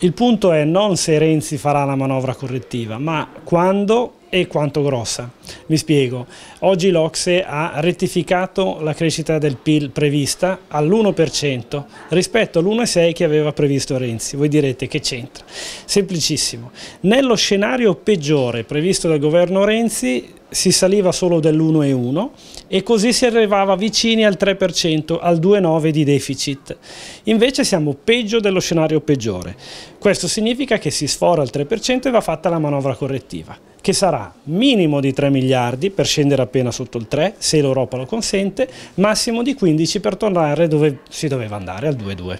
Il punto è non se Renzi farà la manovra correttiva, ma quando e quanto grossa. Mi spiego, oggi l'Ocse ha rettificato la crescita del PIL prevista all'1% rispetto all'1,6 che aveva previsto Renzi. Voi direte che c'entra? Semplicissimo. Nello scenario peggiore previsto dal governo Renzi si saliva solo dell'1,1 e così si arrivava vicini al 3%, al 2,9 di deficit. Invece siamo peggio dello scenario peggiore. Questo significa che si sfora al 3% e va fatta la manovra correttiva che sarà minimo di 3 miliardi per scendere appena sotto il 3, se l'Europa lo consente, massimo di 15 per tornare dove si doveva andare, al 2-2.